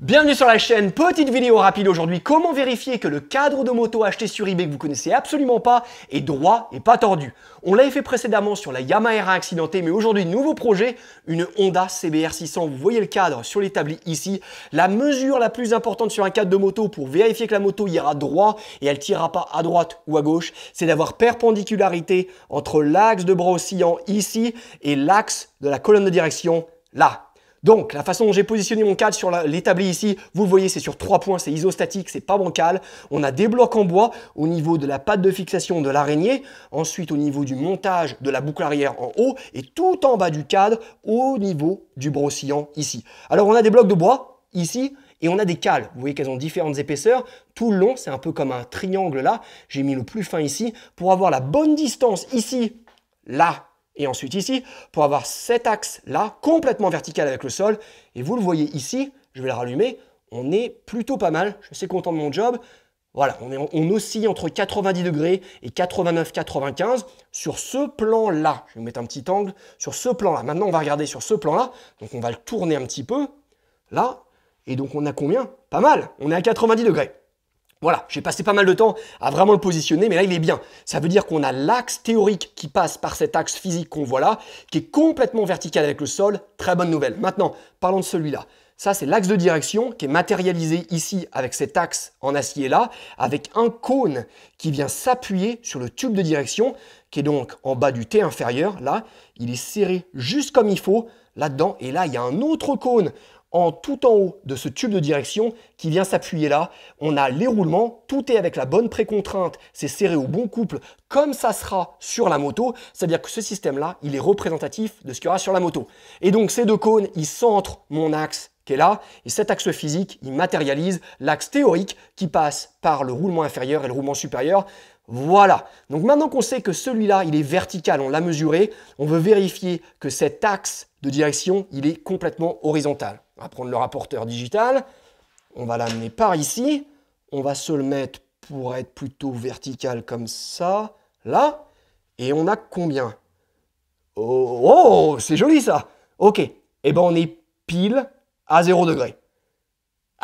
Bienvenue sur la chaîne, petite vidéo rapide aujourd'hui, comment vérifier que le cadre de moto acheté sur eBay que vous connaissez absolument pas est droit et pas tordu. On l'avait fait précédemment sur la Yamaha R1 accidentée, mais aujourd'hui nouveau projet, une Honda CBR 600, vous voyez le cadre sur l'établi ici. La mesure la plus importante sur un cadre de moto pour vérifier que la moto ira droit et elle tirera pas à droite ou à gauche, c'est d'avoir perpendicularité entre l'axe de bras oscillant ici et l'axe de la colonne de direction là. Donc, la façon dont j'ai positionné mon cadre sur l'établi ici, vous voyez, c'est sur trois points, c'est isostatique, c'est pas bancal. On a des blocs en bois au niveau de la patte de fixation de l'araignée, ensuite au niveau du montage de la boucle arrière en haut et tout en bas du cadre au niveau du brossillant ici. Alors, on a des blocs de bois ici, et on a des cales. Vous voyez qu'elles ont différentes épaisseurs. Tout le long, c'est un peu comme un triangle là. J'ai mis le plus fin ici pour avoir la bonne distance ici, là, et ensuite ici, pour avoir cet axe-là complètement vertical avec le sol. Et vous le voyez ici, je vais le rallumer, on est plutôt pas mal, je suis content de mon job. Voilà, on, est, oscille entre 90 degrés et 89-95 sur ce plan-là. Je vais mettre un petit angle sur ce plan-là. Maintenant, on va regarder sur ce plan-là. Donc, on va le tourner un petit peu, là. Et donc, on a combien Pas mal, on est à 90 degrés. Voilà, j'ai passé pas mal de temps à vraiment le positionner, mais là il est bien. Ça veut dire qu'on a l'axe théorique qui passe par cet axe physique qu'on voit là, qui est complètement vertical avec le sol. Très bonne nouvelle. Maintenant, parlons de celui-là. Ça, c'est l'axe de direction qui est matérialisé ici avec cet axe en acier là, avec un cône qui vient s'appuyer sur le tube de direction, qui est donc en bas du T inférieur. Là, il est serré juste comme il faut là-dedans. Et là, il y a un autre cône en tout en haut de ce tube de direction qui vient s'appuyer là. On a les roulements, tout est avec la bonne précontrainte, c'est serré au bon couple, comme ça sera sur la moto. C'est-à-dire que ce système-là, il est représentatif de ce qu'il y aura sur la moto. Et donc ces deux cônes, ils centrent mon axe qui est là, et cet axe physique, il matérialise l'axe théorique qui passe par le roulement inférieur et le roulement supérieur. Voilà. Donc maintenant qu'on sait que celui-là, il est vertical, on l'a mesuré, on veut vérifier que cet axe de direction, il est complètement horizontal. On va prendre le rapporteur digital, on va l'amener par ici, on va se le mettre pour être plutôt vertical comme ça, là, et on a combien oh, oh, c'est joli ça Ok, et eh ben on est pile à 0 degré.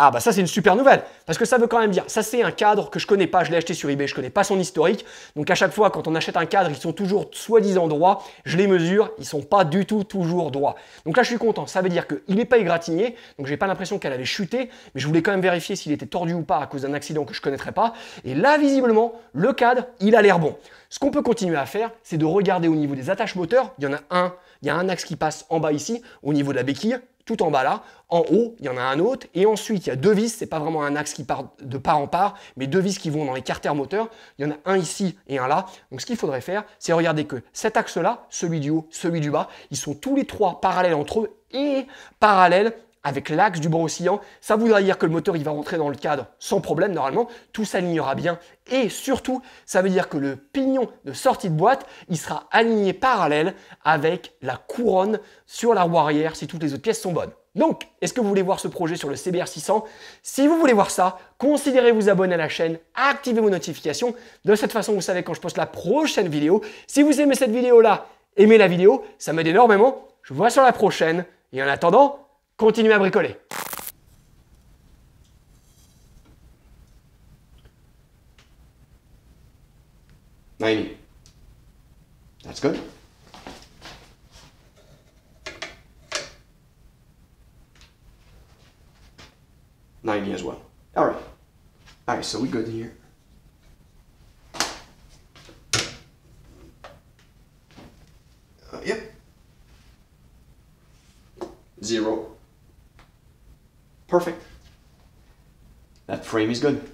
Ah bah ça c'est une super nouvelle, parce que ça veut quand même dire, ça c'est un cadre que je connais pas, je l'ai acheté sur eBay, je connais pas son historique, donc à chaque fois quand on achète un cadre, ils sont toujours soi-disant droits, je les mesure, ils sont pas du tout toujours droits. Donc là je suis content, ça veut dire qu'il n'est pas égratigné, donc j'ai pas l'impression qu'elle avait chuté, mais je voulais quand même vérifier s'il était tordu ou pas à cause d'un accident que je connaîtrais pas, et là visiblement, le cadre, il a l'air bon. Ce qu'on peut continuer à faire, c'est de regarder au niveau des attaches moteurs, il y en a un, il y a un axe qui passe en bas ici, au niveau de la béquille, tout en bas là. En haut, il y en a un autre. Et ensuite, il y a deux vis. C'est pas vraiment un axe qui part de part en part, mais deux vis qui vont dans les carters moteurs. Il y en a un ici et un là. Donc, ce qu'il faudrait faire, c'est regarder que cet axe-là, celui du haut, celui du bas, ils sont tous les trois parallèles entre eux et parallèles avec l'axe du oscillant, ça voudra dire que le moteur il va rentrer dans le cadre sans problème normalement, tout s'alignera bien et surtout ça veut dire que le pignon de sortie de boîte il sera aligné parallèle avec la couronne sur la roue arrière si toutes les autres pièces sont bonnes. Donc, est-ce que vous voulez voir ce projet sur le CBR600 Si vous voulez voir ça, considérez vous abonner à la chaîne, activez vos notifications. De cette façon, vous savez quand je poste la prochaine vidéo. Si vous aimez cette vidéo-là, aimez la vidéo, ça m'aide énormément. Je vous vois sur la prochaine. Et en attendant, Continuez à bricoler. Ninety. That's good. Ninety as well. All right. All right. So we good here. Uh, yep. Zero. Perfect. That frame is good.